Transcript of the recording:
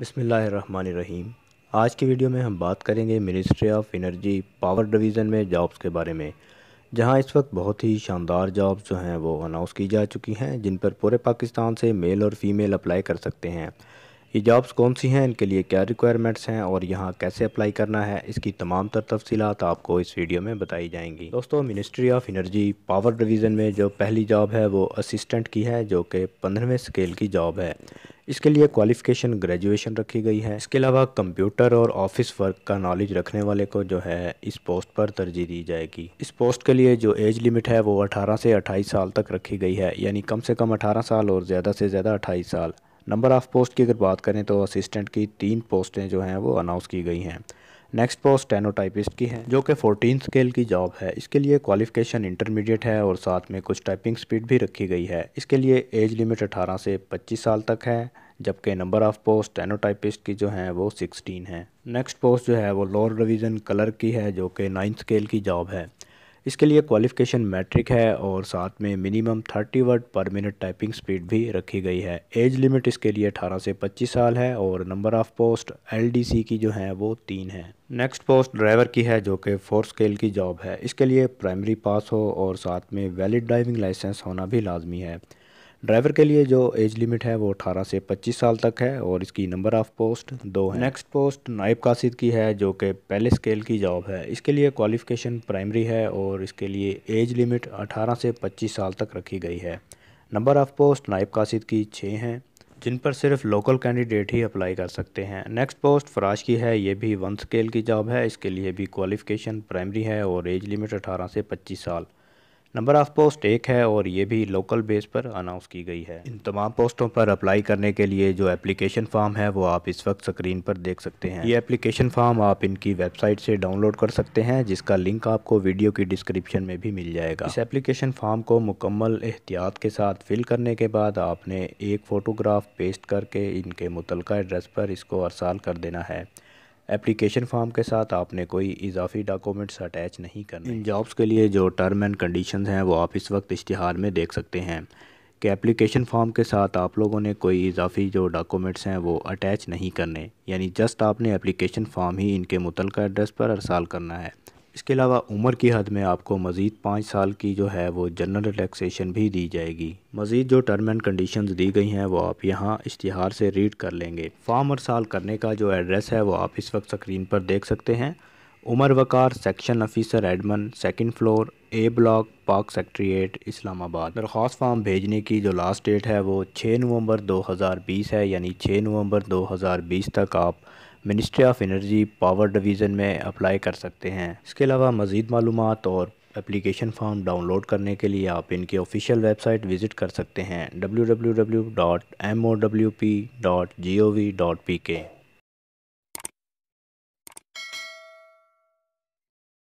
बसमीम आज की वीडियो में हम बात करेंगे ministry of energy power division में जॉब्स के बारे में जहां इस वक्त बहुत ही शानदार जॉब्स जो हैं वो अनाउंस की जा चुकी हैं जिन पर पूरे पाकिस्तान से मेल और फीमेल अप्लाई कर सकते हैं ये जॉब्स कौन सी हैं इनके लिए क्या रिक्वायरमेंट्स हैं और यहाँ कैसे अप्लाई करना है इसकी तमाम तर तफसीत आपको इस वीडियो में बताई जाएंगी दोस्तों ministry of energy power division में जो पहली जॉब है वो असिस्टेंट की है जो कि पंद्रहवें स्केल की जॉब है इसके लिए क्वालिफिकेशन ग्रेजुएशन रखी गई है इसके अलावा कंप्यूटर और ऑफिस वर्क का नॉलेज रखने वाले को जो है इस पोस्ट पर तरजीह दी जाएगी इस पोस्ट के लिए जो एज लिमिट है वो अठारह से अट्ठाईस साल तक रखी गई है यानी कम से कम अठारह साल और ज़्यादा से ज़्यादा अट्ठाईस साल नंबर ऑफ़ पोस्ट की अगर बात करें तो असिस्टेंट की तीन पोस्टें जो हैं वो अनाउंस की गई हैं नेक्स्ट पोस्ट टेनोटाइपिस्ट की है जो कि फोर्टीन स्केल की जॉब है इसके लिए क्वालिफिकेशन इंटरमीडिएट है और साथ में कुछ टाइपिंग स्पीड भी रखी गई है इसके लिए एज लिमिट अठारह से पच्चीस साल तक है जबकि नंबर ऑफ़ पोस्ट टेनोटाइपिस्ट की जो है वो सिक्सटीन है नेक्स्ट पोस्ट जो है वो लोअर रिविजन कलर की है जो कि नाइन्थ स्केल की जॉब है इसके लिए क्वालिफिकेशन मैट्रिक है और साथ में minimum thirty word per minute typing speed भी रखी गई है एज लिमिट इसके लिए अठारह से पच्चीस साल है और नंबर ऑफ़ पोस्ट एल की जो है वो तीन है नेक्स्ट पोस्ट ड्राइवर की है जो कि फोर स्केल की जॉब है इसके लिए प्राइमरी पास हो और साथ में वैलिड ड्राइविंग लाइसेंस होना भी लाजमी है ड्राइवर के लिए जो एज लिमिट है वो 18 से 25 साल तक है और इसकी नंबर ऑफ़ पोस्ट दो है नेक्स्ट पोस्ट नायब कासिद की है जो कि पहले स्केल की जॉब है इसके लिए क्वालिफ़िकेशन प्राइमरी है और इसके लिए एज लिमिट 18 से 25 साल तक रखी गई है नंबर ऑफ़ पोस्ट नायब कासिद की छः हैं जिन पर सिर्फ लोकल कैंडिडेट ही अप्लाई कर सकते हैं नेक्स्ट पोस्ट फराश की है ये भी वन स्केल की जॉब है इसके लिए भी क्वालिफ़िकेशन प्राइमरी है और एज लिमिट अठारह से पच्चीस साल नंबर ऑफ़ पोस्ट एक है और ये भी लोकल बेस पर अनाउंस की गई है इन तमाम पोस्टों पर अप्लाई करने के लिए जो एप्लीकेशन फॉर्म है वो आप इस वक्त स्क्रीन पर देख सकते हैं ये एप्लीकेशन फॉर्म आप इनकी वेबसाइट से डाउनलोड कर सकते हैं जिसका लिंक आपको वीडियो की डिस्क्रिप्शन में भी मिल जाएगा इस एप्लीकेशन फॉर्म को मुकम्मल एहतियात के साथ फिल करने के बाद आपने एक फ़ोटोग्राफ पेस्ट करके इनके मुतल एड्रेस पर इसको अरसाल कर देना है एप्लीकेशन फॉर्म के साथ आपने कोई इजाफी डॉक्यूमेंट्स अटैच नहीं करने इन जॉब्स के लिए जो टर्म एंड कंडीशन हैं वो आप इस वक्त इश्तहार में देख सकते हैं कि एप्लीकेशन फॉर्म के साथ आप लोगों ने कोई इजाफी जो डॉक्यूमेंट्स हैं वो अटैच नहीं करने यानी जस्ट आपने एप्लीकेशन फॉर्म ही इनके मुतल एड्रेस पर अरसाल करना है इसके अलावा उम्र की हद में आपको मज़ीद पाँच साल की जो है वो जनरल रिलैक्सेशन भी दी जाएगी मज़ीद जो टर्म एंड कंडीशंस दी गई हैं वो आप यहाँ इश्तिहार से रीड कर लेंगे फार्म और साल करने का जो एड्रेस है वो आप इस वक्त स्क्रीन पर देख सकते हैं Umar Waqar section officer admin second floor A block Pak secretariat Islamabad दरख्वास फॉर्म भेजने की जो लास्ट डेट है वो 6 नवंबर 2020 है यानी 6 नवंबर 2020 तक आप ministry of energy power division में अप्लाई कर सकते हैं इसके अलावा मज़ीद मालूम और एप्लीकेशन फॉर्म डाउनलोड करने के लिए आप इनके ऑफिशियल वेबसाइट विज़िट कर सकते हैं W W W dot M O W P G O V P के